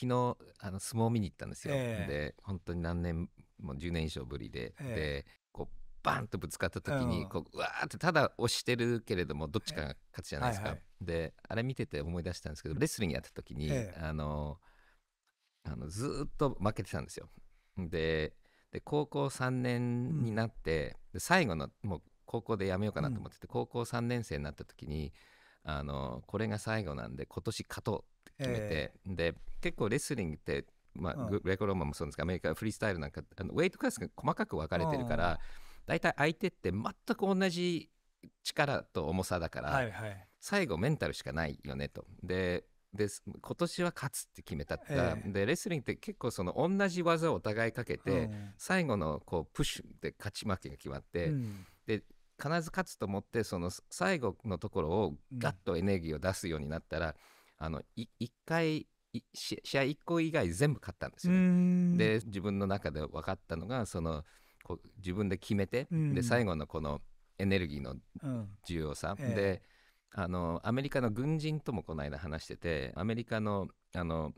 昨日あの相撲見に行ったんですよ、えー、で本当に何年も10年以上ぶりで、えー、でこうバンとぶつかった時にこう,、うわーってただ押してるけれどもどっちかが勝ちじゃないですか、はいはい、であれ見てて思い出したんですけどレスリングやった時に、えー、あのあのずっと負けてたんですよでで高校3年になって、うん、最後のもう高校でやめようかなと思ってて、うん、高校3年生になった時にあのこれが最後なんで今年勝とう決めて、えー、で結構レスリングってまあ、うん、グレコローマンもそうですがアメリカフリースタイルなんかあのウェイトクラスが細かく分かれてるから大体、うん、相手って全く同じ力と重さだから、はいはい、最後メンタルしかないよねと。でで今年は勝つって決めたった、えー、でレスリングって結構その同じ技をお互いかけて、うん、最後のこうプッシュで勝ち負けが決まって、うん、で必ず勝つと思ってその最後のところをガッとエネルギーを出すようになったら。うんあの1回試合1個以外全部勝ったんですよ、ね、で自分の中で分かったのがそのこ自分で決めて、で最後のこのエネルギーの重要さ、うんええ、であのアメリカの軍人ともこの間話しててアメリカのあの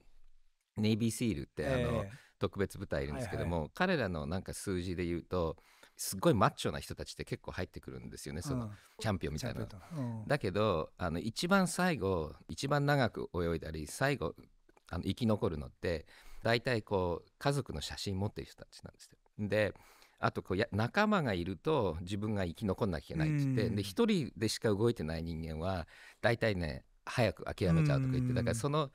ネイビー・シールって、あの特別部隊いるんですけども、はいはい、彼らのなんか数字で言うとすごいマッチョな人たちって結構入ってくるんですよねそのチャンピオンみたいな。だけどあの一番最後一番長く泳いだり最後あの生き残るのって大体こう家族の写真持ってる人たちなんですよ。であとこうや仲間がいると自分が生き残んなきゃいけないって言ってで一人でしか動いてない人間は大体ね早く諦めちゃうとか言ってだからその。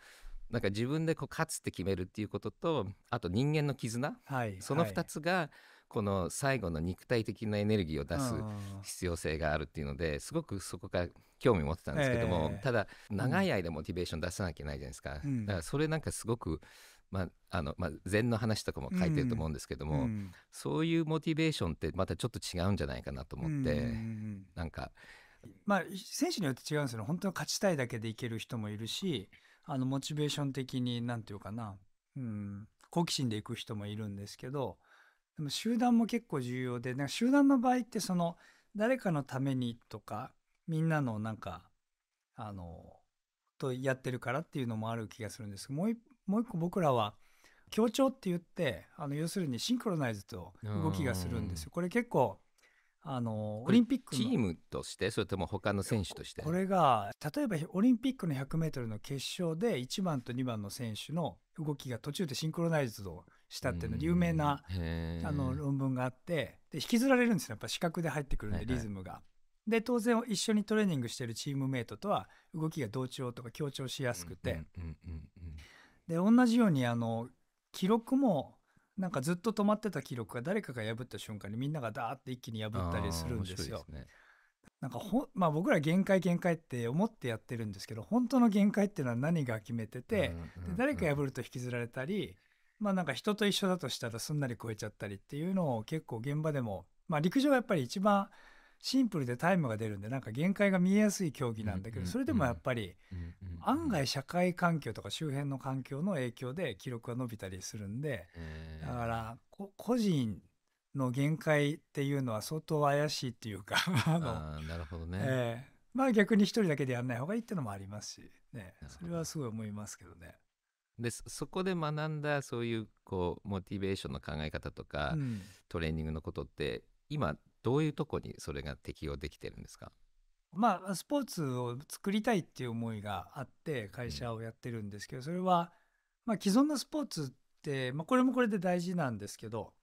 なんか自分でこう勝つって決めるっていうこととあと人間の絆、はい、その2つが、はいこの最後の肉体的なエネルギーを出す必要性があるっていうのですごくそこから興味持ってたんですけども、えー、ただ長い間モチベーション出さなきゃいけないじゃないですか、うん、だからそれなんかすごくまああのまあ、禅の話とかも書いてると思うんですけども、うん、そういうモチベーションってまたちょっと違うんじゃないかなと思って、うん、なんか。まあ、選手によって違うんですよ本当は勝ちたいだけでいける人もいるしあのモチベーション的に何て言うかな、うん、好奇心でいく人もいるんですけどでも集団も結構重要で、なんか集団の場合ってその誰かのためにとか、みんなのなんか、あの、とやってるからっていうのもある気がするんですけど、もうもう一個僕らは、協調って言って、あの要するにシンクロナイズと動きがするんですよ。これ結構、あのオリンピックチームとしてそれとも他の選手としてこれが例えばオリンピックの 100m の決勝で1番と2番の選手の動きが途中でシンクロナイズとしたっていうの有名な、あの論文があってで引きずられるんですよやっぱ視覚で入ってくるんでリズムが。で当然一緒にトレーニングしてるチームメイトとは動きが同調とか強調しやすくて、で同じようにあの記録もなんかずっと止まってた記録が誰かが破った瞬間にみんながダーって一気に破ったりするんですよ。なんかほまあ、僕ら限界限界って思ってやってるんですけど本当の限界っていうのは何が決めてて、で誰か破ると引きずられたりまあなんか人と一緒だとしたらすんなり超えちゃったりっていうのを結構現場でも、まあ陸上はやっぱり一番シンプルでタイムが出るんでなんか限界が見えやすい競技なんだけどそれでもやっぱり案外社会環境とか周辺の環境の影響で記録が伸びたりするんでだから個人の限界っていうのは相当怪しいっていうか あなるほどね、えー、まあ逆に一人だけでやんない方がいいっていうのもありますし、ね、それはすごい思いますけどね。でそこで学んだそういうこうモチベーションの考え方とか、うん、トレーニングのことって今どういうとこにそれが適用できてるんですかまあスポーツを作りたいっていう思いがあって会社をやってるんですけど、うん、それは、まあ、既存のスポーツって、まあ、これもこれで大事なんですけど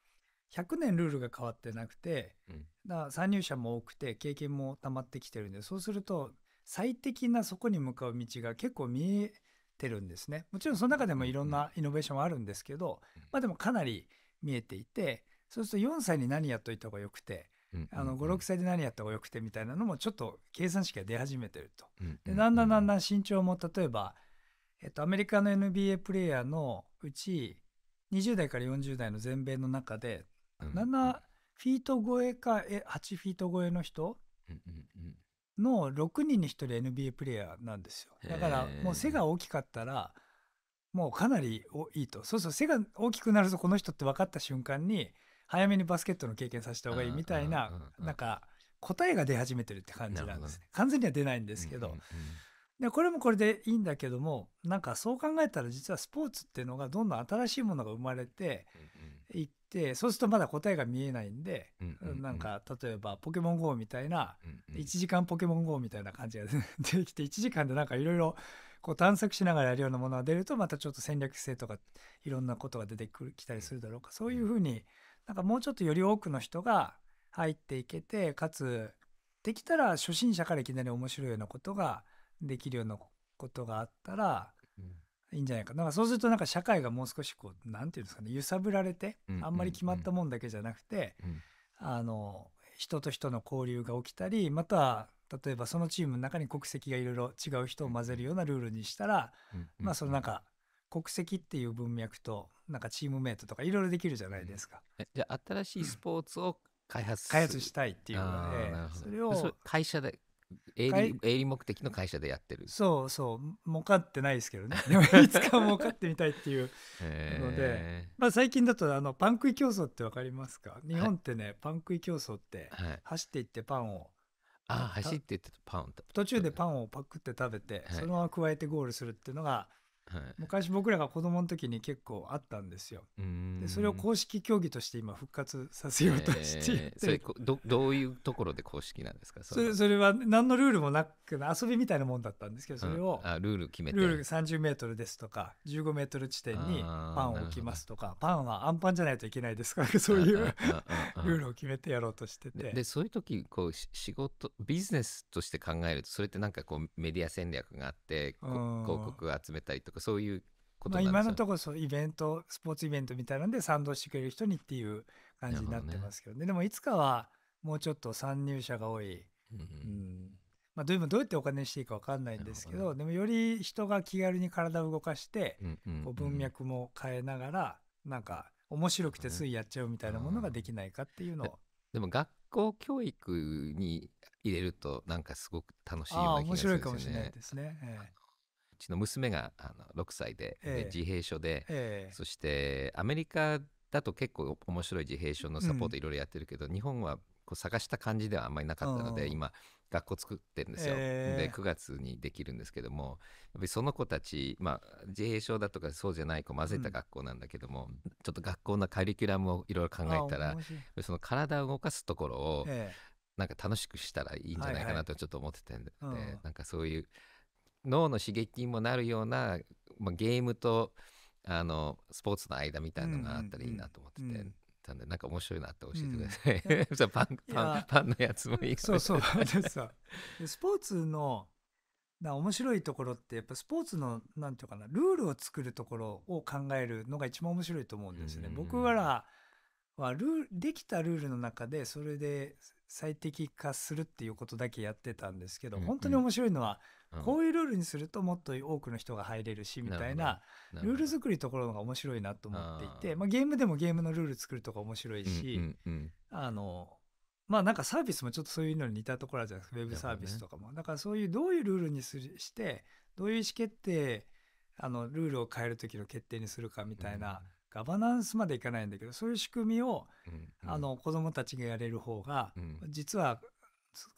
100年ルールが変わってなくて、うん、参入者も多くて経験もたまってきてるんでそうすると最適なそこに向かう道が結構見えてるんですね。もちろんその中でもいろんなイノベーションはあるんですけど、まあ、でもかなり見えていてそうすると4歳に何やっといた方がよくて。あの56歳で何やった方がよくてみたいなのもちょっと計算式が出始めてると。でだんだんだんだん身長も例えば、えっと、アメリカの NBA プレーヤーのうち20代から40代の全米の中で7フィート超えか8フィート超えの人の6人に1人 NBA プレーヤーなんですよ。だからもう背が大きかったらもうかなりいいと。そうそう背が大きくなるとこの人って分かった瞬間に早めにバスケットの経験させた方がいいみたいななんか答えが出始めてるって感じなんですね。完全には出ないんですけど。でこれもこれでいいんだけどもなんかそう考えたら実はスポーツっていうのがどんどん新しいものが生まれて、うんうん行って、そうするとまだ答えが見えないんで、なんか例えば「ポケモン GO」みたいな、う1時間「ポケモン GO」みたいな感じが できて1時間でなんかいろいろ探索しながらやるようなものが出るとまたちょっと戦略性とかいろんなことが出てきたりするだろうかそういうふうになんかもうちょっとより多くの人が入っていけてかつできたら初心者からいきなり面白いようなことができるようなことがあったら、いいんじゃないかなんかそうするとなんか社会がもう少しこうなんていうんですかね揺さぶられてあんまり決まったもんだけじゃなくて、あの人と人の交流が起きたりまたは例えばそのチームの中に国籍がいろいろ違う人を混ぜるようなルールにしたら、まあそのなんか国籍っていう文脈となんかチームメイトとかいろいろできるじゃないですか。じゃあ新しいスポーツを開発開発したいっていうのでそれを会社で営利営利目的の会社でやってるそうそう儲かってないですけどね でもいつか儲かってみたいっていうので、まあ、最近だとあのパン食い競争って分かりますか日本ってね、はい、パン食い競争って走っていってパンを、あ走っていってパン途中でパンをパクって食べて、はい、そのまま加えてゴールするっていうのが昔僕らが子供の時に結構あったんですよ。でそれを公式競技として今復活させようとしていて、えー、それどどういうところで公式なんですかそれそれは何のルールもなく遊びみたいなもんだったんですけどそれを、うん、あルール決めてルール30メートルですとか15メートル地点にパンを置きますとかパンはアンパンじゃないといけないですから そういう ルールを決めてやろうとしててでそういう時こう仕事ビジネスとして考えるとそれってなんかこうメディア戦略があって広告を集めたりとかかそういうことなんですか、まあ、今のところそうイベントスポーツイベントみたいなんで賛同してくれる人にっていう感じになってますけどね、でもいつかはもうちょっと参入者が多い、うん、うんまあ、どうどうやってお金にしていいか分かんないんですけど、ね、でもより人が気軽に体を動かして、うんうんうん、こう文脈も変えながらなんか面白くてついやっちゃうみたいなものができないかっていうのを、でも学校教育に入れるとなんかすごく楽しいような気がするんですよね。面白いかもしれないですね、えーうちの娘があの6歳でえー、で自閉症で、えー、そしてアメリカだと結構面白い自閉症のサポートいろいろやってるけど、うん、日本はこう探した感じではあんまりなかったので、今学校作ってるんですよ、えー、で9月にできるんですけどもやっぱりその子たち、まあ、自閉症だとかそうじゃない子混ぜた学校なんだけども、うん、ちょっと学校のカリキュラムをいろいろ考えたらその体を動かすところを、えー、なんか楽しくしたらいいんじゃないかなとちょっと思ってたんで、はいはいなんかそういう脳の刺激にもなるような、まあ、ゲームとあのスポーツの間みたいなのがあったらいいなと思ってて。うんうんうんなんでなんか面白いなって教えてください。うん、じ ゃパンパンパンのやつもいいそうそうスポーツのな面白いところってやっぱスポーツのなんていうかなルールを作るところを考えるのが一番面白いと思うんですよね。僕らはルできたルールの中でそれで最適化するっていうことだけやってたんですけど、本当に面白いのは、こういうルールにするともっと多くの人が入れるしみたいなルール作りところが面白いなと思っていてまあ、ゲームでもゲームのルール作るとか面白いし、あのまあなんかサービスもちょっとそういうのに似たところあるじゃないですかウェブサービスとかも、だからそういうどういうルールにするしてどういう意思決定あのルールを変える時の決定にするかみたいな、ガバナンスまでいかないんだけどそういう仕組みを、うんうん、あの子どもたちがやれる方が、うん、実は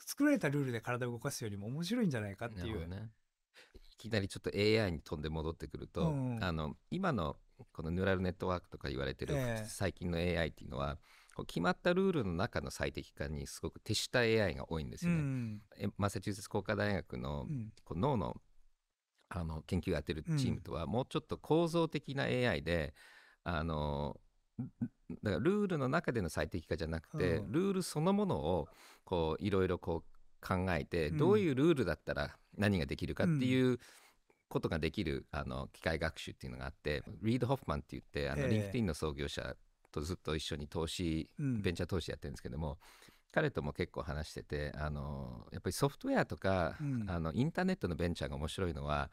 作られたルールで体を動かすよりも面白いんじゃないかっていう。ね、いきなりちょっと AI に飛んで戻ってくると、うん、あの今のこのニューラルネットワークとか言われてる、えー、最近の AI っていうのは決まったルールの中の最適化にすごく手下 AI が多いんですよね。うん、マサチューセッツ工科大学の脳のあの研究をやってるチームとはもうちょっと構造的な AI で、あのだからルールの中での最適化じゃなくて、うん、ルールそのものをこういろいろこう考えて、うん、どういうルールだったら何ができるかっていうことができる、あの機械学習っていうのがあってリード・ホフマンって言ってあの、えー、リンクティンの創業者とずっと一緒に投資、ベンチャー投資やってるんですけども、彼とも結構話しててあのやっぱりソフトウェアとか、うん、あのインターネットのベンチャーが面白いのは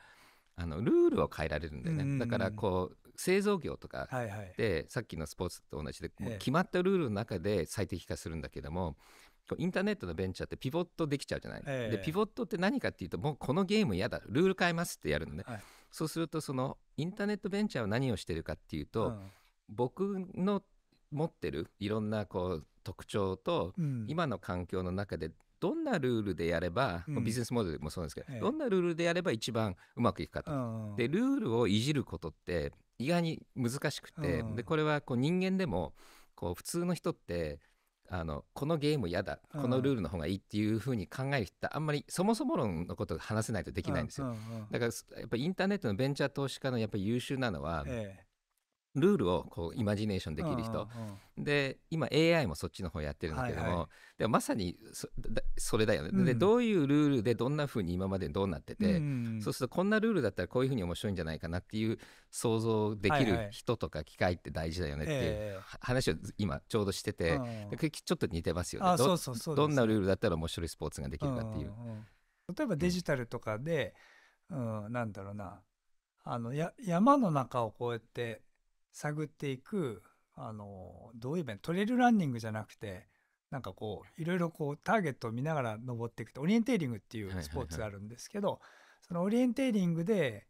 あのルールを変えられるんだよね、だからこう製造業とかで、さっきのスポーツと同じで、もう決まったルールの中で最適化するんだけども、インターネットのベンチャーってピボットできちゃうじゃない、えでピボットって何かっていうともうこのゲーム嫌だルール変えますってやるのね、はい、そうするとそのインターネットベンチャーは何をしてるかっていうと、うん、僕の持ってるいろんなこう特徴と、今の環境の中でどんなルールでやれば、うん、ビジネスモデルもそうなんですけど、どんなルールでやれば一番うまくいくかと、でルールをいじることって意外に難しくて、うん、でこれはこう人間でもこう普通の人ってあのこのゲーム嫌だこのルールの方がいいっていうふうに考える人ってあんまりそもそも論のことを話せないとできないんですよだからやっぱインターネットのベンチャー投資家のやっぱ優秀なのは、ええ、ルールをこうイマジネーションできる人、で今 AI もそっちの方やってるんだけども、はいはい、でもまさにそそれだよね、うん、でどういうルールでどんなふうに今までどうなってて、うん、そうするとこんなルールだったらこういうふうに面白いんじゃないかなっていう想像できる人とか機械って大事だよねっていう話を今ちょうどしてて、でちょっと似てますよねうどどんなルールだったら面白いスポーツができるかっていう。例えばデジタルとかで、うん、うん、なんだろうなあのや山の中をこうやって探っていくあのどういうばトレイルランニングじゃなくてなんかこういろいろこうターゲットを見ながら登っていくとオリエンテーリングっていうスポーツがあるんですけど、そのオリエンテーリングで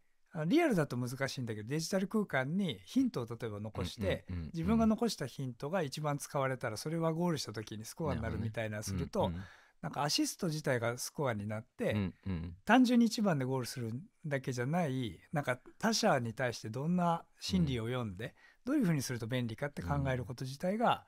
リアルだと難しいんだけどデジタル空間にヒントを例えば残して、自分が残したヒントが一番使われたらそれはゴールした時にスコアになるみたいなすると、なんかアシスト自体がスコアになって、うんうん、単純に1番でゴールするだけじゃないなんか他者に対してどんな心理を読んで、うん、どういうふうにすると便利かって考えること自体が、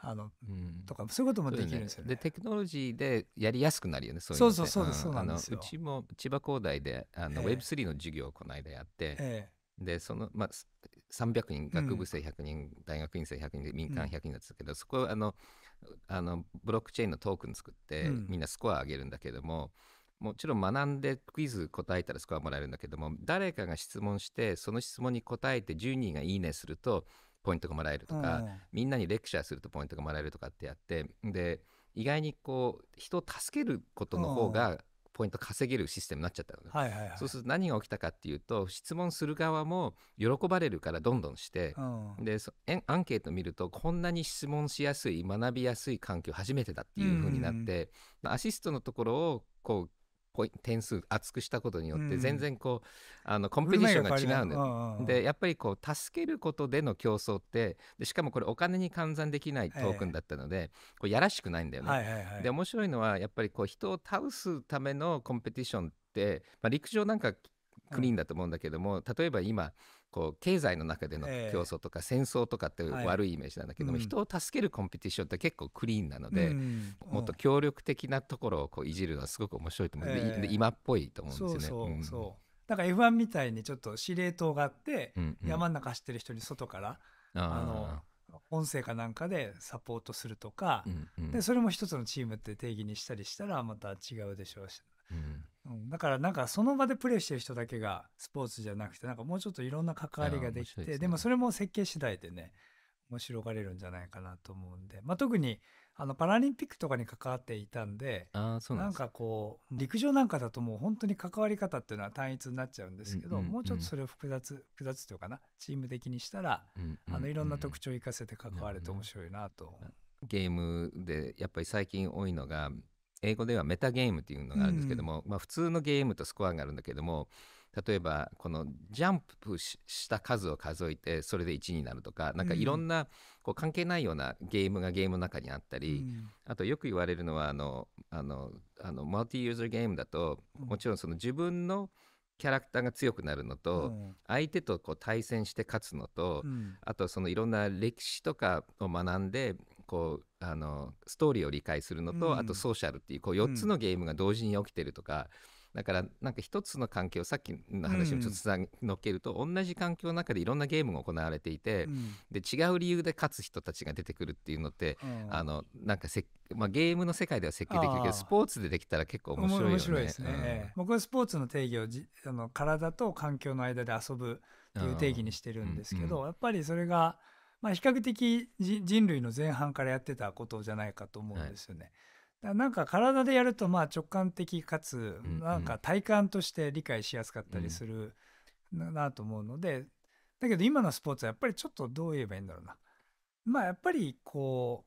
うん、あの、うん、とかそういうこともできるんですよね。で、ね、テクノロジーでやりやすくなるよねそういうそうそうそうです、そうなんですよ。うちも千葉工大であの、えー、Web3 の授業をこの間やって、えでその、まあ、300人学部生100人、うん、大学院生100人で民間100人だったけど、うん、そこはあのあのブロックチェーンのトークン作って、みんなスコア上げるんだけどももちろん学んでクイズ答えたらスコアもらえるんだけども誰かが質問してその質問に答えて10人が「いいね」するとポイントがもらえるとか、うん、みんなにレクチャーするとポイントがもらえるとかってやってで意外にこう人を助けることの方がポイント稼げるシステムになっちゃったのね、はいはいはい、そうすると何が起きたかっていうと質問する側も喜ばれるからどんどんして、うん、でアンケート見るとこんなに質問しやすい学びやすい環境初めてだっていう風になって、うんうん、アシストのところをこう点数厚くしたことによって全然こう、うん、あのコンペティションが違うんだよ、ね、でやっぱりこう助けることでの競争ってでしかもこれお金に換算できないトークンだったので、えー、こうやらしくないんだよね。はいはいはい、で面白いのはやっぱりこう人を倒すためのコンペティションって、まあ、陸上なんかクリーンだと思うんだけども、うん、例えば今こう経済の中での競争とか戦争とかって悪いイメージなんだけども、人を助けるコンペティションって結構クリーンなので、もっと協力的なところをこういじるのはすごく面白いと思うので、今っぽいと思うんですよね。なんか F1 みたいにちょっと司令塔があって、山の中走ってる人に外からあの音声かなんかでサポートするとか、でそれも一つのチームって定義にしたりしたらまた違うでしょうしうん、だからなんかその場でプレーしてる人だけがスポーツじゃなくてなんかもうちょっといろんな関わりができてで、ね,、もそれも設計次第でね面白がれるんじゃないかなと思うんで、まあ、特にあのパラリンピックとかに関わっていたんであそうなんかこう陸上なんかだともう本当に関わり方っていうのは単一になっちゃうんですけど、もうちょっとそれを複雑複雑というかなチーム的にしたら、あのいろんな特徴を生かせて関われて面白いなと。ゲームでやっぱり最近多いのが英語ではメタゲームっていうのがあるんですけども、うん、まあ、普通のゲームとスコアがあるんだけども例えばこのジャンプした数を数えてそれで1になるとかなんかいろんなこう関係ないようなゲームがゲームの中にあったり、うん、あとよく言われるのはあのあのあのマルティユーザーゲームだともちろんその自分のキャラクターが強くなるのと、うん、相手とこう対戦して勝つのと、うん、あとそのいろんな歴史とかを学んでこうあのストーリーを理解するのと、うん、あとソーシャルっていうこう4つのゲームが同時に起きてるとか、うん、だからなんか1つの環境さっきの話をちょっとつなのっけると、うん、同じ環境の中でいろんなゲームが行われていて、で違う理由で勝つ人たちが出てくるっていうのって、あのなんかせ、まあ、ゲームの世界では設計できるけどスポーツでできたら結構面白いよね。面白いですね、僕はスポーツの定義をじあの体と環境の間で遊ぶっていう定義にしてるんですけど、やっぱりそれが。まあ、比較的人類の前半からやってたことじゃないかと思うんですよね。はい、なんか体でやるとまあ直感的かつなんか体感として理解しやすかったりするなと思うので、だけど今のスポーツはやっぱりちょっとどう言えばいいんだろうな。まあやっぱりこ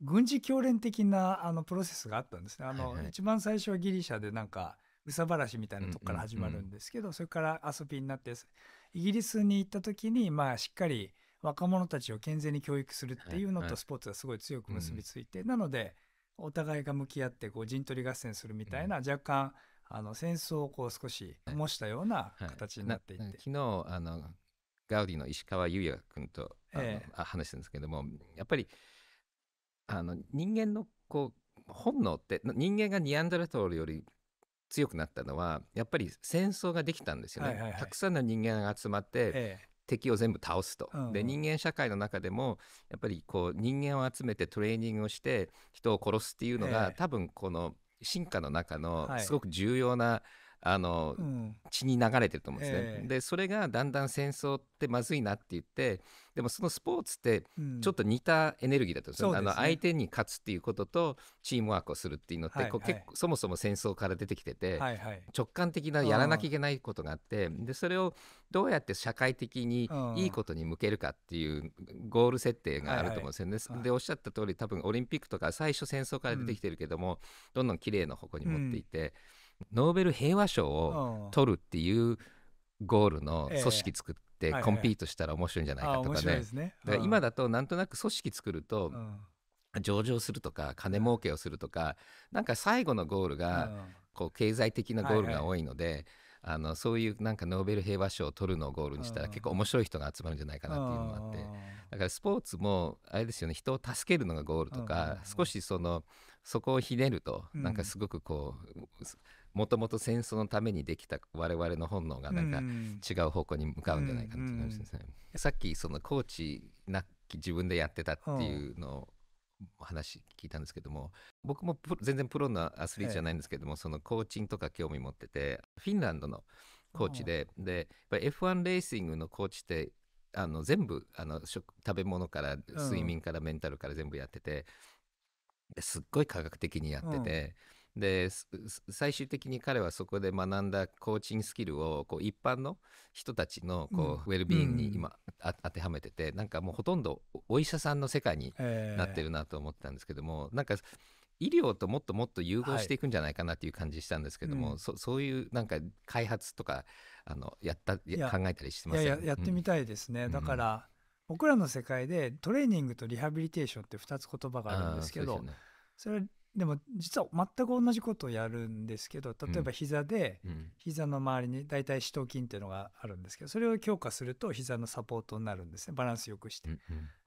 う軍事教練的なあのプロセスがあったんですね。あの、はいはい、一番最初はギリシャでなんか憂さ晴らしみたいなとこから始まるんですけど、それから遊びになってイギリスに行った時に、まあ、しっかり若者たちを健全に教育するっていうのとスポーツがすごい強く結びついて、はいはい、なのでお互いが向き合ってこう陣取り合戦するみたいな、うん、若干あの戦争をこう少し模したような形になっていて。はい、昨日あのガウディの石川裕也君とあの、ええ、話したんですけどもやっぱりあの人間のこう本能って人間がニアンドラトールより強くなったのはやっぱり戦争ができたんですよね、はいはいはい、たくさんの人間が集まって、敵を全部倒すと、で人間社会の中でもやっぱりこう人間を集めてトレーニングをして人を殺すっていうのが、え、多分この進化の中のすごく重要なあの、うん、血に流れてると思うんですね。えー、でそれがだんだん戦争ってまずいなって言ってでもそのスポーツってちょっと似たエネルギーだと、うん、あの相手に勝つっていうこととチームワークをするっていうのって、はいはい、こう結構そもそも戦争から出てきてて、はいはい、直感的なやらなきゃいけないことがあって、うん、でそれをどうやって社会的にいいことに向けるかっていうゴール設定があると思うんですよね。はいはい、でおっしゃった通り多分オリンピックとか最初戦争から出てきてるけども、どんどん綺麗な方向に持っていて。ノーベル平和賞を取るっていうゴールの組織作ってコンピートしたら面白いんじゃないかとかね今だとなんとなく組織作ると上場するとか金儲けをするとかなんか最後のゴールがこう経済的なゴールが多いので。あのそういうなんかノーベル平和賞を取るのをゴールにしたら結構面白い人が集まるんじゃないかなっていうのもあってだからスポーツもあれですよね人を助けるのがゴールとか少しそのそこをひねるとなんかすごくこうもともと戦争のためにできた我々の本能がなんか違う方向に向かうんじゃないかなと思いますね。さっきそのコーチなき自分でやってたっていうのを話聞いたんですけども僕も全然プロのアスリートじゃないんですけども、そのコーチンとか興味持っててフィンランドのコーチででやっぱ F1 レーシングのコーチってあの全部あの食べ物から睡眠からメンタルから全部やってて、すっごい科学的にやってて。うんで最終的に彼はそこで学んだコーチングスキルをこう一般の人たちのこう、ウェルビーイングに今、当てはめててなんかもうほとんどお医者さんの世界になってるなと思ってたんですけども、えー、なんか医療ともっともっと融合していくんじゃないかなっていう感じしたんですけども、はいうん、そそういうなんか開発とかあのやった考えたりしてますややってみたいですね、うん、だから、僕らの世界でトレーニングとリハビリテーションって2つ言葉があるんですけどそれはでも実は全く同じことをやるんですけど例えば膝で、膝の周りに大体四頭筋っていうのがあるんですけどそれを強化すると膝のサポートになるんですねバランスよくして。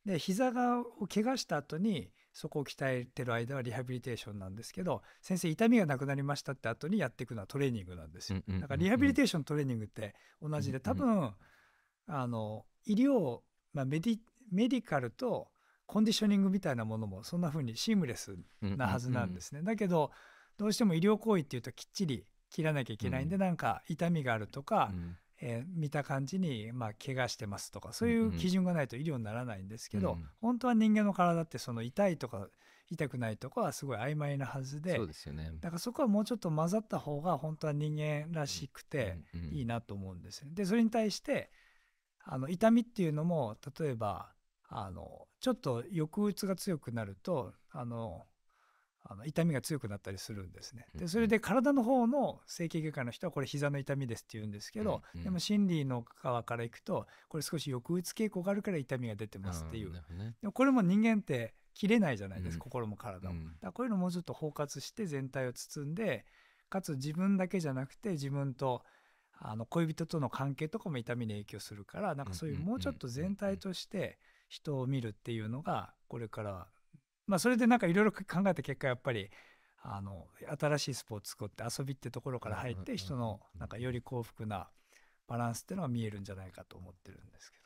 で膝がを怪我した後にそこを鍛えてる間はリハビリテーションなんですけど先生痛みがなくなりましたって後にやっていくのはトレーニングなんですよ。だからリハビリテーショントレーニングって同じで多分あの医療、まあ、メディメディカルとコンディショニングみたいなものもそんな風にシームレスなはずなんですね。だけどどうしても医療行為っていうときっちり切らなきゃいけないんで、うん、なんか痛みがあるとか、うん、えー、見た感じに、まあ、怪我してますとかそういう基準がないと医療にならないんですけど、うん、本当は人間の体ってその痛いとか痛くないとかはすごい曖昧なはずでそうですよ、ね、だからそこはもうちょっと混ざった方が本当は人間らしくていいなと思うんですよね。でそれに対してあの痛みっていうのも例えばあのちょっと抑うつが強くなるとあのあの痛みが強くなったりするんですね。でそれで体の方の整形外科の人はこれ膝の痛みですって言うんですけど、うんうん、でも心理の側からいくとこれ少し抑うつ傾向があるから痛みが出てますっていう、ね、でもこれも人間って切れないじゃないです、うん、心も体も。だからこういうのもうちょっと包括して全体を包んでかつ自分だけじゃなくて自分とあの恋人との関係とかも痛みに影響するからなんかそういうもうちょっと全体として、人を見るっていうのがこれからまあそれでなんかいろいろ考えた結果やっぱりあの新しいスポーツ作って遊びってところから入って人のなんかより幸福なバランスっていうのが見えるんじゃないかと思ってるんですけど。